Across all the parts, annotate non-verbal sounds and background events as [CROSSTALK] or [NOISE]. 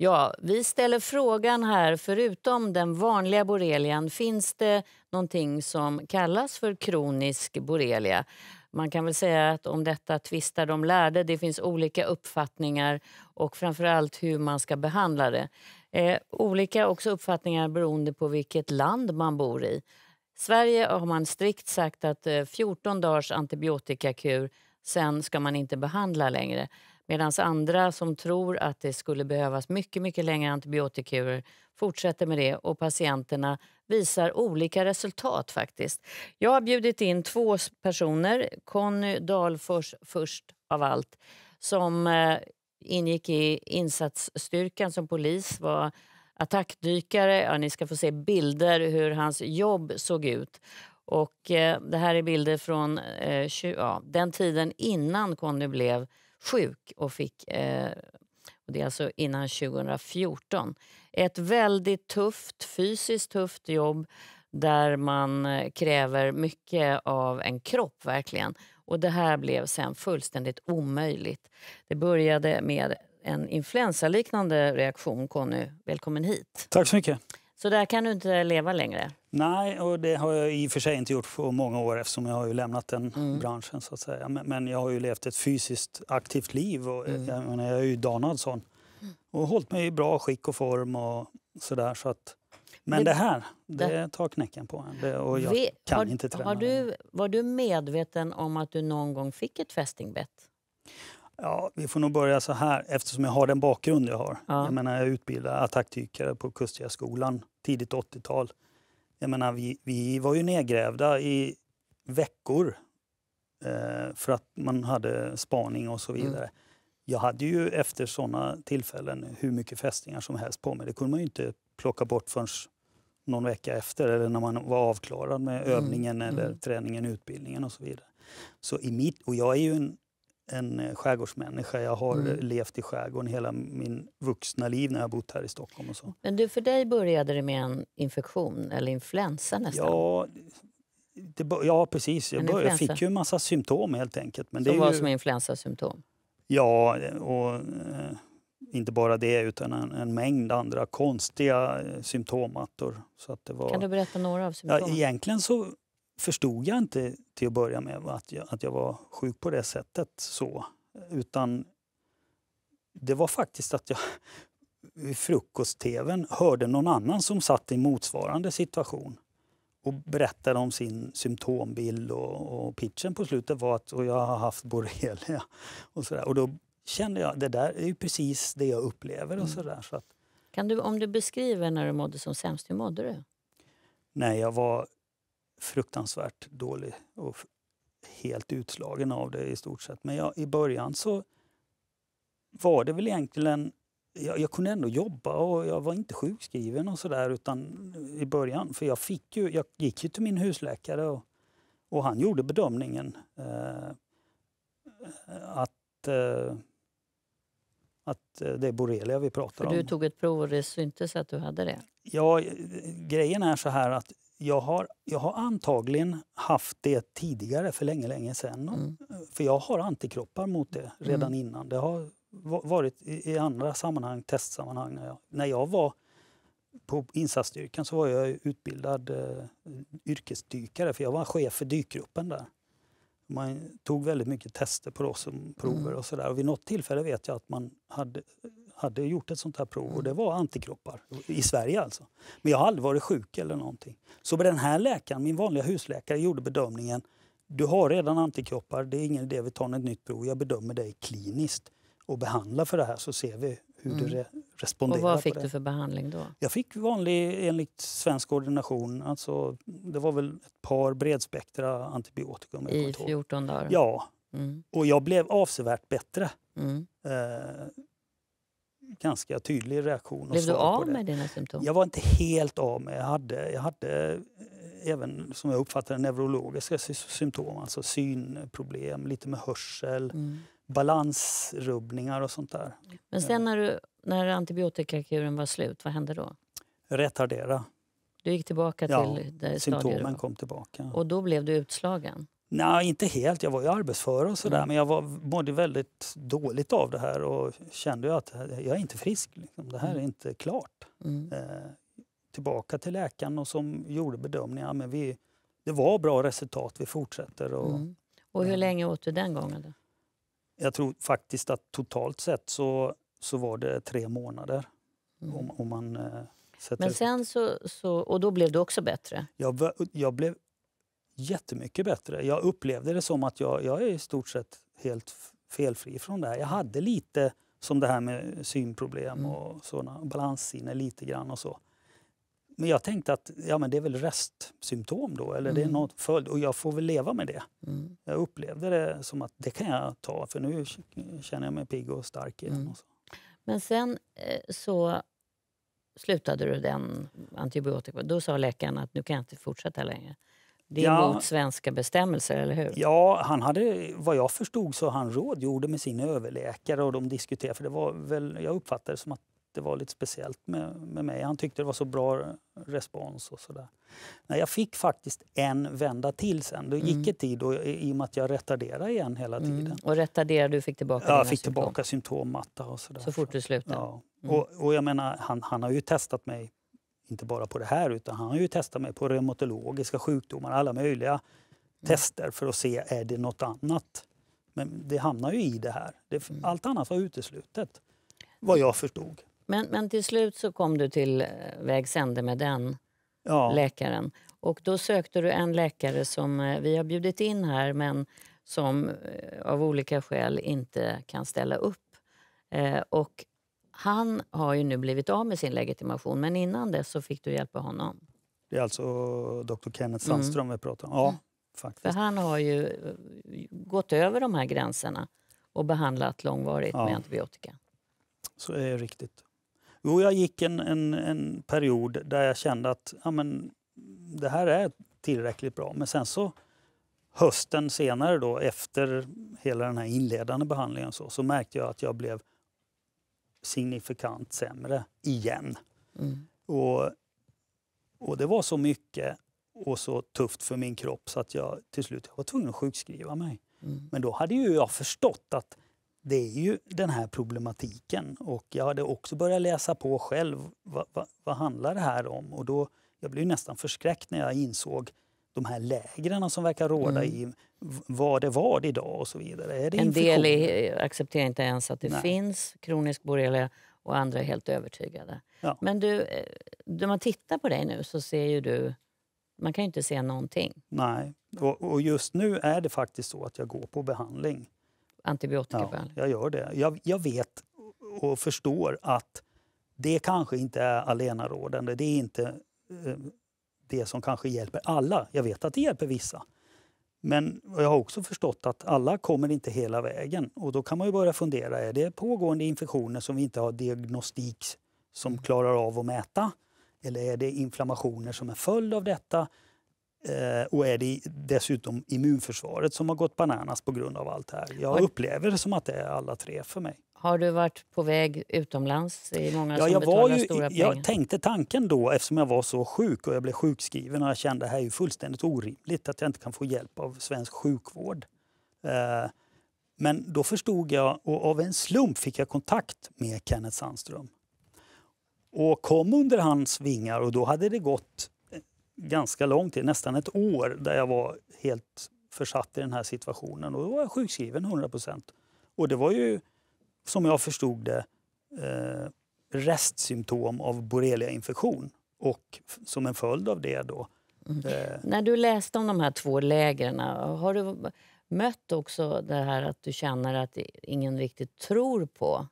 Ja, vi ställer frågan här, förutom den vanliga borrelian, finns det någonting som kallas för kronisk borrelia? Man kan väl säga att om detta tvistar de lärde. Det finns olika uppfattningar och framförallt hur man ska behandla det. Eh, olika också uppfattningar beroende på vilket land man bor i. Sverige har man strikt sagt att 14 eh, dagars antibiotikakur, sen ska man inte behandla längre. Medan andra som tror att det skulle behövas mycket, mycket längre antibiotikurer fortsätter med det och patienterna visar olika resultat faktiskt. Jag har bjudit in två personer, Conny Dalfors först av allt, som eh, ingick i insatsstyrkan som polis, var attackdykare. Ja, ni ska få se bilder hur hans jobb såg ut. Och, eh, det här är bilder från eh, ja, den tiden innan Conny blev sjuk och fick, eh, och det är alltså innan 2014, ett väldigt tufft, fysiskt tufft jobb där man eh, kräver mycket av en kropp verkligen. Och det här blev sen fullständigt omöjligt. Det började med en influensaliknande reaktion. Conny, välkommen hit. Tack så mycket. Så där kan du inte leva längre? Nej, och det har jag i och för sig inte gjort på många år eftersom jag har ju lämnat den mm. branschen. så att säga. Men, men, jag har ju levt ett fysiskt aktivt liv och mm. Eh, jag, jag är ju danad sån. Och hållit mig i bra skick och form och sådär. Så att, men det, det här, det, det tar knäcken på en. Det, och jag vi, kan har, inte träna. Har du, var du medveten om att du någon gång fick ett fästingbett? Ja, vi får nog börja så här, eftersom jag har den bakgrund jag har. Ja. Jag menar, jag utbildade attackdykare på Kustjägarskolan tidigt 80-tal. Jag menar, vi, vi var ju nedgrävda i veckor eh, för att man hade spaning och så mm. vidare. Mm. Jag hade ju efter sådana tillfällen hur mycket fästingar som helst på mig. Det kunde man inte plocka bort förrän någon vecka efter eller när man var avklarad med mm. övningen eller mm. träningen, utbildningen och så vidare. Så i mitt, och jag är ju en en eh, skärgårdsmänniska. Jag har mm. Eh, levt i skärgården hela min vuxna liv när jag har bott här i Stockholm. Och så. Men du, för dig började det med en infektion, eller influensa nästan? Ja, det, ja precis. Jag, började, jag fick ju en massa symptom helt enkelt. Men som det var ju, som influensasymptom? Ja, och eh, inte bara det utan en, en mängd andra konstiga eh, symptomattor. Så att det var, kan du berätta några av symptomen? Ja, egentligen så förstod jag inte till att börja med att jag, att jag var sjuk på det sättet. så. Utan det var faktiskt att jag vid frukost-tvn hörde någon annan som satt i motsvarande situation och berättade om sin symptombild och, och pitchen på slutet var att och jag har haft borrelia. [LAUGHS] Och, så där. och då kände jag det där är ju precis det jag upplever. och mm. så där, så att, kan du, Om du beskriver när du mådde som sämst, hur mådde du? Nej, jag var fruktansvärt dålig och helt utslagen av det i stort sett. Men jag, i början så var det väl egentligen... Jag, jag kunde ändå jobba och jag var inte sjukskriven och sådär i början. För jag, fick ju, jag gick ju till min husläkare och, och han gjorde bedömningen eh, att, eh, att eh, det är borrelia vi pratar för om. Du tog ett prov och det syntes att du hade det? Ja, grejen är så här att jag har, jag har antagligen haft det tidigare, för länge, länge sedan. Mm. För jag har antikroppar mot det mm. redan mm. innan. Det har varit i, andra sammanhang, testsammanhang. När jag, när jag var på insatsstyrkan så var jag utbildad eh, yrkesdykare, för jag var chef för dykgruppen där. Man tog väldigt mycket tester på oss, prover mm. och sådär. vid något tillfälle vet jag att man hade hade gjort ett sånt här prov och det mm. var antikroppar. I Sverige alltså. Men jag har aldrig varit sjuk eller någonting. Så den här läkaren, min vanliga husläkare, gjorde bedömningen du har redan antikroppar, det är ingen idé vi tar ett nytt prov. Jag bedömer dig kliniskt och behandlar för det här så ser vi hur mm. du re responderar. Och vad fick du för behandling då? Jag fick vanlig enligt svensk ordination. Alltså, det var väl ett par bredspektra antibiotika. I 14 dagar? Ja. Mm. Och jag blev avsevärt bättre. Mm. Eh, ganska tydlig reaktion. Blev du av med dina symptom? Jag var inte helt av med. Jag hade, jag hade eh, även som jag uppfattade neurologiska symptom, alltså synproblem, lite med hörsel, mm. balansrubbningar och sånt där. Men sen när, du, när antibiotikakuren var slut, vad hände då? Retardera. Du gick tillbaka till ja, det symptomen kom tillbaka. Och då blev du utslagen? Nej, inte helt. Jag var ju arbetsför och sådär. Mm. Men jag var, mådde väldigt dåligt av det här och kände att jag är inte frisk. Liksom. Det här är mm. inte klart. Mm. Eh, tillbaka till läkaren och som gjorde bedömningar. Men vi, det var bra resultat, vi fortsätter. Och, mm. och hur ja. Eh. länge åt du den gången? Då? Jag tror faktiskt att totalt sett så, så var det tre månader. Mm. Om, om man, eh, men sen så, så... Och då blev du också bättre? Jag, jag blev jättemycket bättre. Jag upplevde det som att jag, jag är i stort sett helt felfri från det här. Jag hade lite som det här med synproblem mm. och sådana, balanssinne lite grann och så. Men jag tänkte att ja, men det är väl restsymptom då, eller mm. det är mm. något följd och jag får väl leva med det. Mm. Jag upplevde det som att det kan jag ta för nu känner jag mig pigg och stark igen. Mm. Och så. Men sen eh, så slutade du den antibiotika. Då sa läkaren att nu kan jag inte fortsätta längre. Det är ja, mot svenska bestämmelser, eller hur? Ja, han hade, vad jag förstod så han rådgjorde med sin överläkare och de diskuterade, för det var väl, jag uppfattade det som att det var lite speciellt med, med mig. Han tyckte det var så bra respons och sådär. Nej, jag fick faktiskt en vända till sen. Det gick mm. en tid och, i och med att jag retarderade igen hela mm. tiden. Mm. Och retarderade, du fick tillbaka Ja, jag fick symptom. tillbaka symptommatta och sådär. Så fort du slutade? Ja. Mm. Och, och jag menar, han, han har ju testat mig inte bara på det här utan han har ju testat mig på reumatologiska sjukdomar, alla möjliga mm. tester för att se är det något annat. Men det hamnar ju i det här. Det, mm. allt annat var uteslutet, vad jag förstod. Men, men till slut så kom du till eh, vägs ände med den ja. läkaren. Och då sökte du en läkare som eh, vi har bjudit in här men som eh, av olika skäl inte kan ställa upp. Och han har ju nu blivit av med sin legitimation, men innan dess så fick du hjälpa honom. Det är alltså eh, Dr. Kenneth mm. Sandström mm. vi pratar om? Ja, mm. faktiskt. För han har ju eh, gått över de här gränserna och behandlat långvarigt ja. med antibiotika. Så är det riktigt. Jo, jag gick en, en, en period där jag kände att ja, men, det här är tillräckligt bra. Men sen så hösten senare då, efter hela den här inledande behandlingen så, så märkte jag att jag blev signifikant sämre igen. Mm. Och, och det var så mycket och så tufft för min kropp så att jag till slut jag var tvungen att sjukskriva mig. Mm. Men då hade ju jag förstått att det är ju den här problematiken och jag hade också börjat läsa på själv. Vad, vad, vad handlar det här om? Och då, jag blev nästan förskräckt när jag insåg de här lägren som verkar råda mm. i vad det var det idag och så vidare. en del i, accepterar inte ens att det Nej. finns kronisk borrelia och andra är helt övertygade. Ja. Men du, eh, när man tittar på dig nu så ser ju du man kan ju inte se någonting. Nej, och, och, just nu är det faktiskt så att jag går på behandling. Antibiotikabehandling? Ja, jag gör det. Jag, jag vet och förstår att det kanske inte är allenarådande. Det är inte eh, det som kanske hjälper alla. Jag vet att det hjälper vissa. Men jag har också förstått att alla kommer inte hela vägen. Och Då kan man ju börja fundera, är det pågående infektioner som vi inte har diagnostik som mm. klarar av att mäta? Eller är det inflammationer som är följd av detta? Eh, och är det dessutom immunförsvaret som har gått bananas på grund av allt det här? Jag upplever det som att det är alla tre för mig. Har du varit på väg utomlands? Det många ja, jag var ju, stora Jag tänkte tanken då, eftersom jag var så sjuk och jag blev sjukskriven och jag kände att det här är fullständigt orimligt att jag inte kan få hjälp av svensk sjukvård. Eh, men då förstod jag, och av en slump fick jag kontakt med Kenneth Sandström. Och kom under hans vingar och då hade det gått eh, ganska lång tid, nästan ett år, där jag var helt försatt i den här situationen. Och då var jag sjukskriven 100 procent. Och det var ju som jag förstod det, eh, restsymptom av borreliainfektion och som en följd av det då. Mm. Eh... Mm. När du läste om de här två lägren, har du mött också det här att du känner att ingen riktigt tror på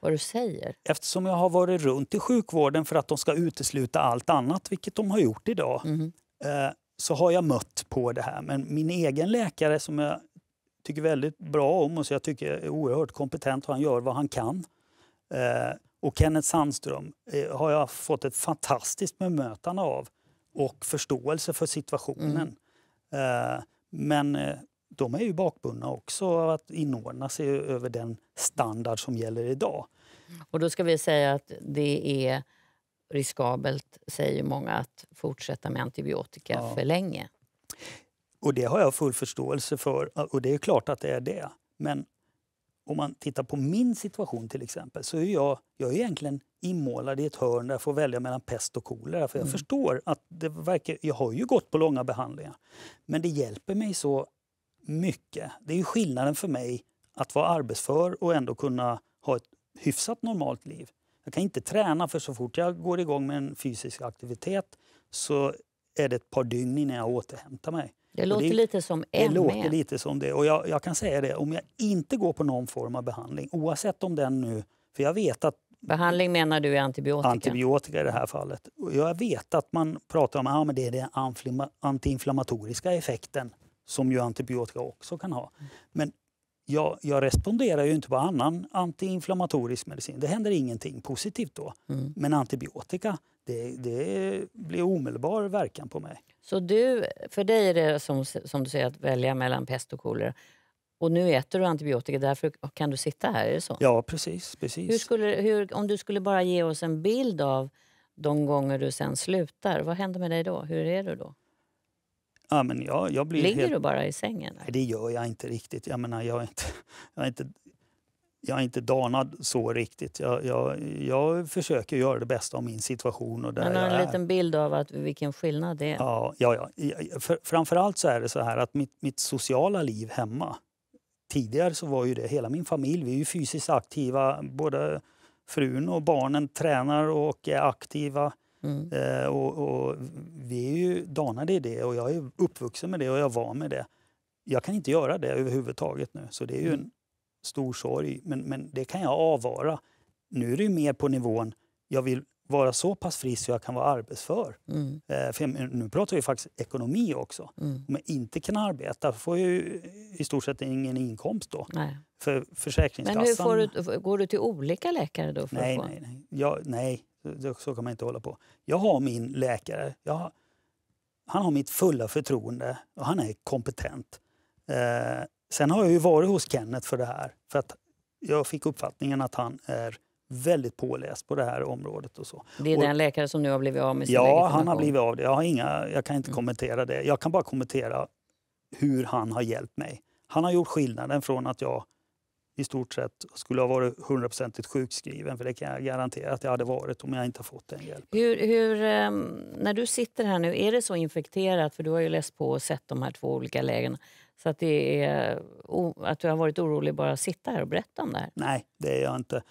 vad du säger? Eftersom jag har varit runt i sjukvården för att de ska utesluta allt annat, vilket de har gjort idag, mm. eh, så har jag mött på det här. Men min egen läkare som jag tycker väldigt mm. bra om och så jag tycker är oerhört kompetent och han gör vad han kan. Eh, och Kenneth Sandström eh, har jag fått ett fantastiskt bemötande av och förståelse för situationen. Mm. Eh, men eh, de är ju bakbundna också av att inordna sig över den standard som gäller idag. Och då ska vi säga att det är riskabelt, säger många, att fortsätta med antibiotika ja. för länge. Och det har jag full förståelse för och det är klart att det är det. Men om man tittar på min situation till exempel så är jag, jag är egentligen inmålad i ett hörn där jag får välja mellan pest och kolera. För jag mm. förstår att det verkar, jag har ju gått på långa behandlingar. Men det hjälper mig så mycket. Det är ju skillnaden för mig att vara arbetsför och ändå kunna ha ett hyfsat normalt liv. Jag kan inte träna för så fort jag går igång med en fysisk aktivitet så är det ett par dygn innan jag återhämtar mig. Det låter det, lite som ME. Det e. låter lite som det. Och jag, jag, kan säga det, om jag inte går på någon form av behandling, oavsett om den nu... För jag vet att... Behandling menar du är antibiotika? Antibiotika i det här fallet. Och jag vet att man pratar om att ah, det är den antiinflammatoriska effekten som ju antibiotika också kan ha. Mm. Men jag, jag, responderar ju inte på annan antiinflammatorisk medicin. Det händer ingenting positivt då. Mm. Men antibiotika, det, det, blir omedelbar verkan på mig. Så du, för dig är det som, som du säger att välja mellan pest och kolera. Och nu äter du antibiotika, därför kan du sitta här. Är det så? Ja, precis. precis. Hur skulle, hur, om du skulle bara ge oss en bild av de gånger du sen slutar, vad händer med dig då? Hur är du då? Ja, men jag, jag blir Ligger helt... du bara i sängen? Nej, det gör jag inte riktigt. Jag menar, jag är inte, [LAUGHS] jag är inte, jag är inte danad så riktigt. Jag, jag, jag försöker göra det bästa av min situation. Och där men har en är. bild av att, vilken skillnad det är? Ja, ja, ja. För, framförallt så är det så här att mitt, mitt sociala liv hemma Tidigare så var ju det hela min familj. Vi är fysiskt aktiva. Både frun och barnen tränar och är aktiva. Mm. Eh, och, och, vi är ju danade i det och jag är uppvuxen med det och jag var med det. Jag kan inte göra det överhuvudtaget nu, så det är ju mm. en stor sorg. Men, men det kan jag avvara. Nu är det mer på nivån, jag vill vara så pass frisk så jag kan vara arbetsför. Mm. Eh, för nu pratar vi faktiskt ekonomi också. Mm. Om jag inte kan arbeta får jag ju i stort sett ingen inkomst då. Nej. För Försäkringskassan... Men hur får du, går du till olika läkare då? För nej, nej, nej. Jag, nej, så, kan man inte hålla på. Jag har min läkare. Har, han har mitt fulla förtroende och han är kompetent. Eh, sen har jag ju varit hos Kenneth för det här. För att jag fick uppfattningen att han är väldigt påläst på det här området. Och så. Det är och, den läkare som nu har blivit av med sin Ja, han har blivit av det. Jag, har inga, jag kan inte mm. kommentera det. Jag kan bara kommentera hur han har hjälpt mig. Han har gjort skillnaden från att jag i stort sett skulle ha varit 100% sjukskriven. För det kan jag garantera att jag hade varit om jag inte fått den hjälpen. Hur, hur, ehm, när du sitter här nu, är det så infekterat? För du har ju läst på och sett de här två olika lägena. Så att, det är, att du har varit orolig bara att sitta här och berätta om det här? Nej, det är jag inte.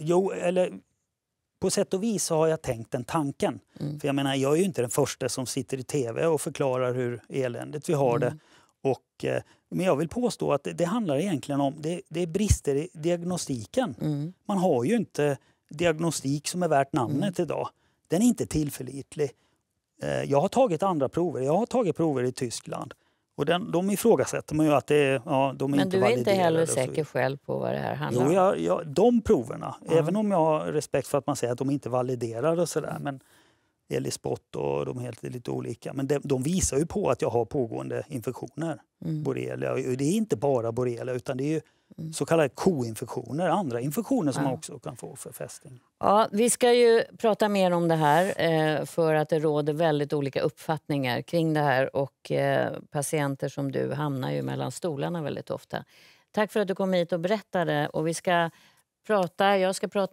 Jo, eller på sätt och vis har jag tänkt den tanken. Mm. För jag menar, jag är ju inte den första som sitter i tv och förklarar hur eländigt vi har mm. det. Och, eh, men jag vill påstå att det handlar egentligen om det, det är brister i diagnostiken. Mm. Man har ju inte diagnostik som är värt namnet mm. idag. Den är inte tillförlitlig. Eh, jag har tagit andra prover. Jag har tagit prover i Tyskland. Och den, de ifrågasätter man ju att det ja, de är Men inte du är inte heller säker själv på vad det här handlar om? Jo, jag, jag, de proverna. Mm. Även om jag har respekt för att man säger att de inte validerar och sådär. Men elispott och de är lite olika. Men de, de, visar ju på att jag har pågående infektioner. Mm. Borrelia. det är inte bara borrelia utan det är mm. så kallade koinfektioner, andra infektioner som ja. man också kan få för fästing. Ja, vi ska ju prata mer om det här eh, för att det råder väldigt olika uppfattningar kring det här och eh, patienter som du hamnar ju mellan stolarna väldigt ofta. Tack för att du kom hit och berättade och vi ska prata, jag ska prata